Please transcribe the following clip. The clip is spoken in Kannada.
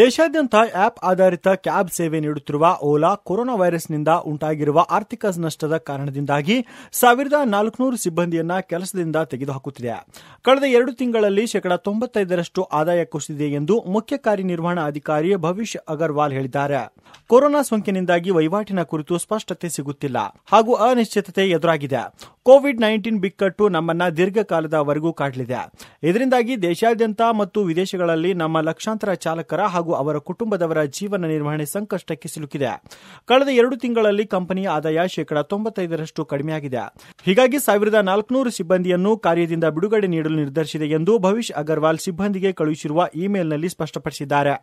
ದೇಶಾದ್ಯಂತ ಆಪ್ ಆಧಾರಿತ ಕ್ಯಾಬ್ ಸೇವೆ ನೀಡುತ್ತಿರುವ ಓಲಾ ಕೊರೋನಾ ವೈರಸ್ನಿಂದ ಉಂಟಾಗಿರುವ ಆರ್ಥಿಕ ನಷ್ಟದ ಕಾರಣದಿಂದಾಗಿ ಸಾವಿರದ ನಾಲ್ಕುನೂರು ಸಿಬ್ಬಂದಿಯನ್ನ ಕೆಲಸದಿಂದ ತೆಗೆದುಹಾಕುತ್ತಿದೆ ಕಳೆದ ಎರಡು ತಿಂಗಳಲ್ಲಿ ಶೇಕಡಾ ತೊಂಬತ್ತೈದರಷ್ಟು ಆದಾಯ ಕುಸಿದಿದೆ ಎಂದು ಮುಖ್ಯ ಕಾರ್ಯನಿರ್ವಹಣಾ ಅಧಿಕಾರಿ ಭವಿಷ್ ಅಗರ್ವಾಲ್ ಹೇಳಿದ್ದಾರೆ ಕೊರೋನಾ ಸೋಂಕಿನಿಂದಾಗಿ ವಹಿವಾಟಿನ ಕುರಿತು ಸ್ಪಷ್ಟತೆ ಸಿಗುತ್ತಿಲ್ಲ ಹಾಗೂ ಅನಿಶ್ಚಿತತೆ ಎದುರಾಗಿದೆ ಕೋವಿಡ್ ನೈನ್ಟೀನ್ ಬಿಕ್ಕಟ್ಟು ನಮ್ಮನ್ನ ದೀರ್ಘಕಾಲದವರೆಗೂ ಕಾಡಲಿದೆ ಇದರಿಂದಾಗಿ ದೇಶಾದ್ಯಂತ ಮತ್ತು ವಿದೇಶಗಳಲ್ಲಿ ನಮ್ಮ ಲಕ್ಷಾಂತರ ಚಾಲಕರ ಹಾಗೂ ಅವರ ಕುಟುಂಬದವರ ಜೀವನ ನಿರ್ವಹಣೆ ಸಂಕಷ್ಟಕ್ಕೆ ಸಿಲುಕಿದೆ ಕಳೆದ ಎರಡು ತಿಂಗಳಲ್ಲಿ ಕಂಪನಿಯ ಆದಾಯ ಶೇಕಡಾ ತೊಂಬತ್ತೈದರಷ್ಟು ಕಡಿಮೆಯಾಗಿದೆ ಹೀಗಾಗಿ ಸಾವಿರದ ನಾಲ್ಕುನೂರು ಸಿಬ್ಬಂದಿಯನ್ನು ಕಾರ್ಯದಿಂದ ಬಿಡುಗಡೆ ನೀಡಲು ನಿರ್ಧರಿಸಿದೆ ಎಂದು ಭವಿಷ್ ಅಗರ್ವಾಲ್ ಸಿಬ್ಬಂದಿಗೆ ಕಳುಹಿಸಿರುವ ಇಮೇಲ್ನಲ್ಲಿ ಸ್ಪಷ್ಟಪಡಿಸಿದ್ದಾರೆ